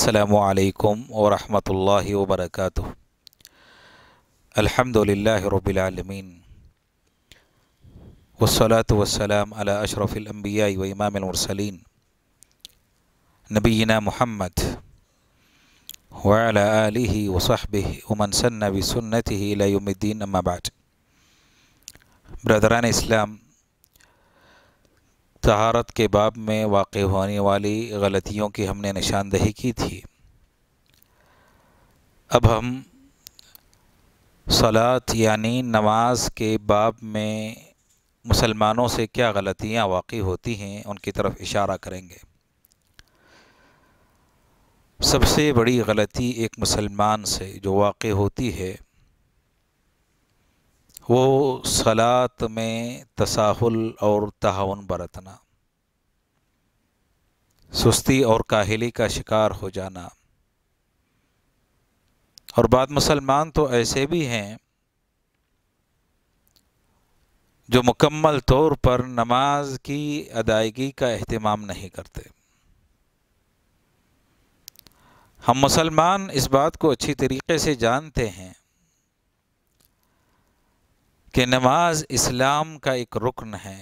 السلام عليكم ورحمة الله وبركاته الحمد لله رب العالمين والصلاة والسلام على أشرف الأنبياء وإمام المرسلين نبينا محمد وعلى آله وصحبه ومن سن بسنته إلى يوم الدين أما بعد برادران إسلام तहारत के बाब में वाक़ होने वाली गलतियों की हमने निशानदही की थी अब हम सलात यानी नमाज के बाब में मुसलमानों से क्या गलतियां वाक़ होती हैं उनकी तरफ इशारा करेंगे सबसे बड़ी गलती एक मुसलमान से जो वाक़ होती है वो सलात में तसाहुल और तहावन बरतना सुस्ती और काहली का शिकार हो जाना और बाद मुसलमान तो ऐसे भी हैं जो मुकम्मल तौर पर नमाज की अदायगी का अहतमाम नहीं करते हम मुसलमान इस बात को अच्छी तरीके से जानते हैं कि नमाज इस्लाम का एक रुकन है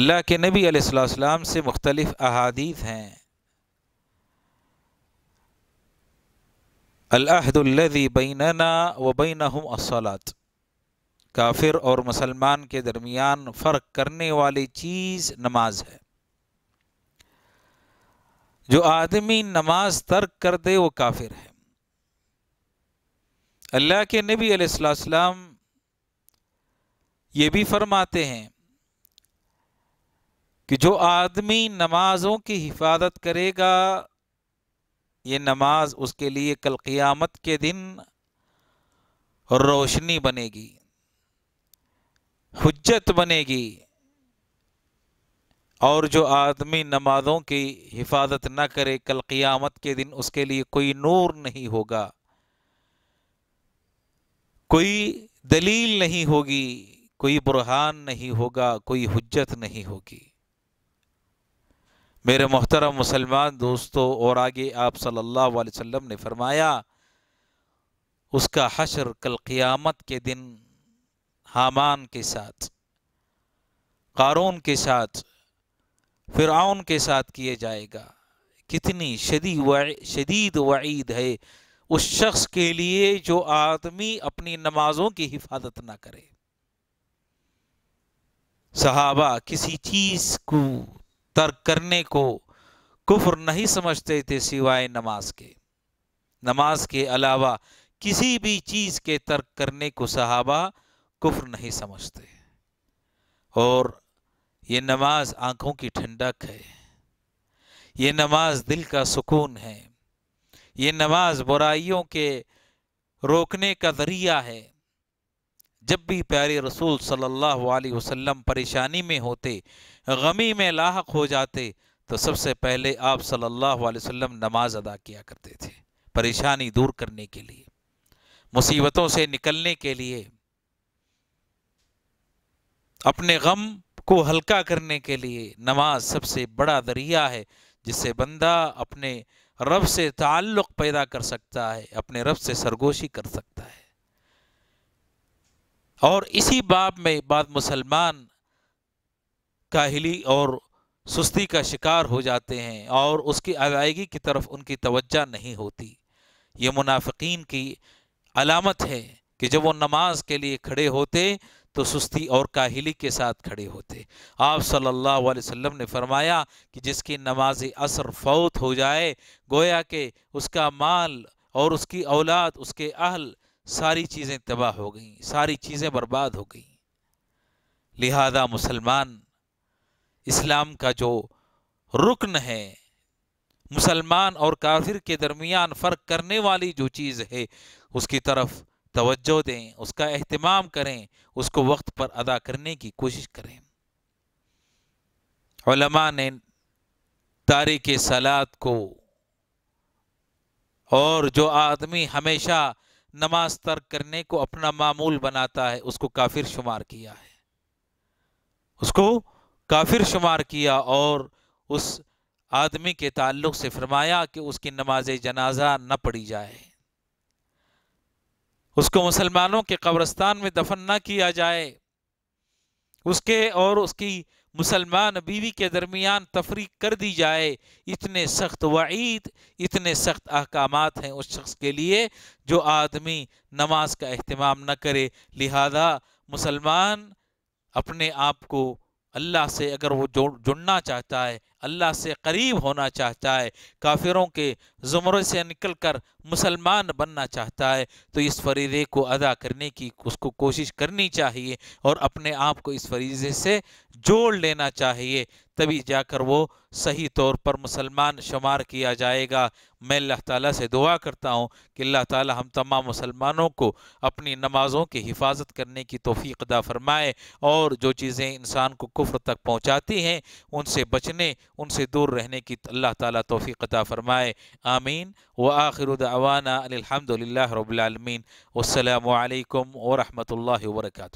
अल्लाह के नबी अलैहिस्सलाम से मुख्तलिफ़ अहादीत हैं अलाहदुल्लि बैनना व बैन असलात काफिर और मुसलमान के दरमियान फ़र्क करने वाली चीज़ नमाज है जो आदमी नमाज तर्क कर दे वो काफिर है अल्लाह के नबी अलैहिस्सलाम ये भी फरमाते हैं कि जो आदमी नमाज़ों की हिफाजत करेगा ये नमाज उसके लिए कल क़ियामत के दिन रोशनी बनेगी हजत बनेगी और जो आदमी नमाज़ों की हिफाजत न करे कल क़ियामत के दिन उसके लिए कोई नूर नहीं होगा कोई दलील नहीं होगी कोई बुरहान नहीं होगा कोई हजत नहीं होगी मेरे मोहतरम मुसलमान दोस्तों और आगे आप सल्लल्लाहु अलैहि वसल्लम ने फरमाया उसका हशर कल क़ियामत के दिन हामान के साथ कारून के साथ फ़िरआन के साथ किए जाएगा कितनी शदी शदीद वईद है उस शख्स के लिए जो आदमी अपनी नमाजों की हिफाजत ना करे सहाबा किसी चीज को तर्क करने को कुफर नहीं समझते थे सिवाय नमाज के नमाज के अलावा किसी भी चीज़ के तर्क करने को सहाबा कुफर नहीं समझते और ये नमाज आंखों की ठंडक है ये नमाज दिल का सुकून है ये नमाज बुराइयों के रोकने का ज़रिया है जब भी प्यारे रसूल सल्लल्लाहु अलैहि वसल्लम परेशानी में होते गमी में लाक हो जाते तो सबसे पहले आप सल्लल्लाहु अलैहि वसल्लम नमाज अदा किया करते थे परेशानी दूर करने के लिए मुसीबतों से निकलने के लिए अपने गम को हल्का करने के लिए नमाज सबसे बड़ा जरिया है जिससे बंदा अपने रब से ताल्लुक़ पैदा कर सकता है अपने रब से सरगोशी कर सकता है और इसी बाब में बाद मुसलमान काहली और सुस्ती का शिकार हो जाते हैं और उसकी अदायगी की तरफ उनकी तवज्जा नहीं होती ये मुनाफिकीन की अलामत है कि जब वो नमाज के लिए खड़े होते तो सुस्ती और काहिली के साथ खड़े होते आप सल्लल्लाहु अलैहि वसल्लम ने फरमाया कि जिसकी नमाज असर फौत हो जाए गोया के उसका माल और उसकी औलाद उसके अहल सारी चीज़ें तबाह हो गई सारी चीज़ें बर्बाद हो गई लिहाजा मुसलमान इस्लाम का जो रुकन है मुसलमान और काफिर के दरमियान फ़र्क करने वाली जो चीज़ है उसकी तरफ तवज्जो दें उसका अहतमाम करें उसको वक्त पर अदा करने की कोशिश करें ने तारीख सलाद को और जो आदमी हमेशा नमाज तर्क करने को अपना मामूल बनाता है उसको काफिर शुमार किया है उसको काफिर शुमार किया और उस आदमी के ताल्लुक से फरमाया कि उसकी नमाज जनाजा न पढ़ी जाए उसको मुसलमानों के कब्रस्तान में दफन ना किया जाए उसके और उसकी मुसलमान बीवी के दरमियान तफरी कर दी जाए इतने सख्त वईद इतने सख्त अहकाम हैं उस शख्स के लिए जो आदमी नमाज का अहतमाम न करे लिहाजा मुसलमान अपने आप को अल्लाह से अगर वो जुड़ना चाहता है अल्लाह से करीब होना चाहता है काफिरों के ज़ुमरे से निकल कर मुसलमान बनना चाहता है तो इस फरीज़े को अदा करने की उसको कोशिश करनी चाहिए और अपने आप को इस फरीज़े से जोड़ लेना चाहिए तभी जाकर वो सही तौर पर मुसलमान शुमार किया जाएगा मैं अल्लाह ताला से दुआ करता हूँ कि अल्लाह ताला हम तमाम मुसलमानों को अपनी नमाज़ों की हिफाजत करने की तोफ़ी अदा फ़रमाए और जो चीज़ें इंसान को कुफ्र तक पहुँचाती हैं उनसे बचने उनसे दूर रहने की अल्लाह ताला तोफ़ी कता फ़रमाए आमीन व आखिर दवाना अलहमदिल्ला रबालमीन वालकम वरहमल वर्का